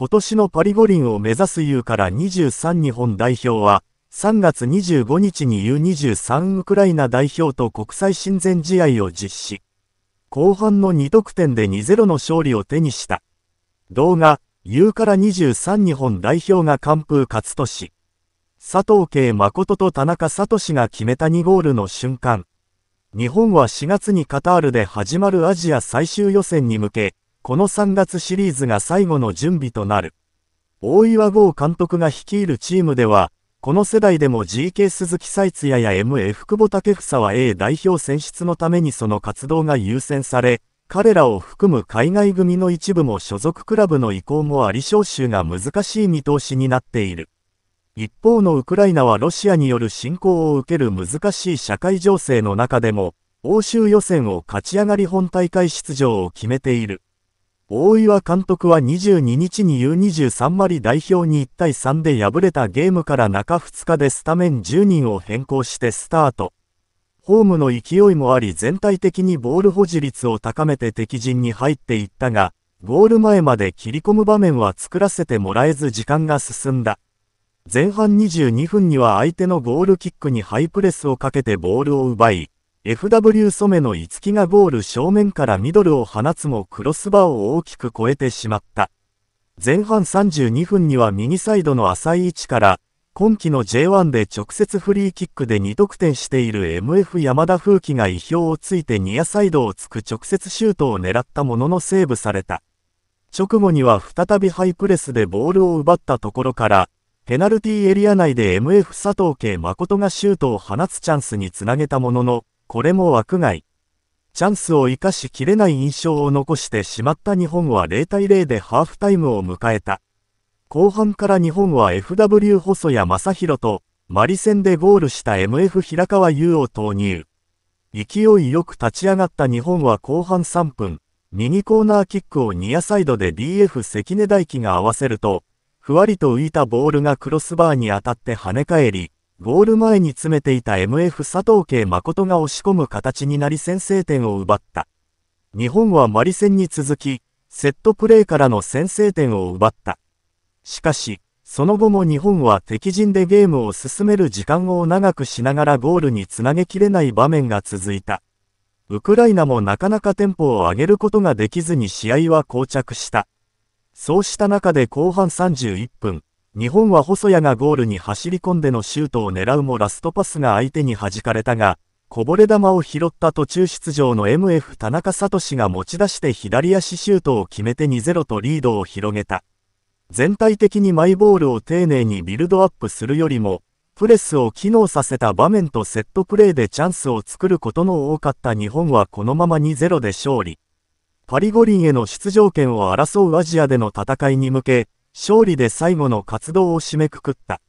今年のパリ五輪を目指す U から23日本代表は、3月25日に U23 ウクライナ代表と国際親善試合を実施。後半の2得点で2-0の勝利を手にした。動画、U から23日本代表が完封勝利。佐藤慶誠と田中聡が決めた2ゴールの瞬間。日本は4月にカタールで始まるアジア最終予選に向け、この3月シリーズが最後の準備となる。大岩剛監督が率いるチームでは、この世代でも GK 鈴木才津也や MF 久保建房は A 代表選出のためにその活動が優先され、彼らを含む海外組の一部も所属クラブの意向もあり招集が難しい見通しになっている。一方のウクライナはロシアによる侵攻を受ける難しい社会情勢の中でも、欧州予選を勝ち上がり本大会出場を決めている。大岩監督は22日に U23 マリ代表に1対3で敗れたゲームから中2日でスタメン10人を変更してスタート。ホームの勢いもあり全体的にボール保持率を高めて敵陣に入っていったが、ゴール前まで切り込む場面は作らせてもらえず時間が進んだ。前半22分には相手のゴールキックにハイプレスをかけてボールを奪い、FW 染めの五木がゴール正面からミドルを放つもクロスバーを大きく超えてしまった。前半32分には右サイドの浅い位置から、今季の J1 で直接フリーキックで2得点している MF 山田風紀が意表をついてニアサイドをつく直接シュートを狙ったもののセーブされた。直後には再びハイプレスでボールを奪ったところから、ペナルティーエリア内で MF 佐藤慶誠がシュートを放つチャンスにつなげたものの、これも枠外。チャンスを生かしきれない印象を残してしまった日本は0対0でハーフタイムを迎えた。後半から日本は FW 細谷正宏とマリ戦でゴールした MF 平川優を投入。勢いよく立ち上がった日本は後半3分、右コーナーキックをニアサイドで DF 関根大輝が合わせると、ふわりと浮いたボールがクロスバーに当たって跳ね返り、ゴール前に詰めていた MF 佐藤慶誠が押し込む形になり先制点を奪った。日本はマリ戦に続き、セットプレーからの先制点を奪った。しかし、その後も日本は敵陣でゲームを進める時間を長くしながらゴールにつなげきれない場面が続いた。ウクライナもなかなかテンポを上げることができずに試合は膠着した。そうした中で後半31分、日本は細谷がゴールに走り込んでのシュートを狙うもラストパスが相手に弾かれたが、こぼれ球を拾った途中出場の MF 田中聡が持ち出して左足シュートを決めて2-0とリードを広げた。全体的にマイボールを丁寧にビルドアップするよりも、プレスを機能させた場面とセットプレーでチャンスを作ることの多かった日本はこのまま2-0で勝利。パリ五輪への出場権を争うアジアでの戦いに向け、勝利で最後の活動を締めくくった。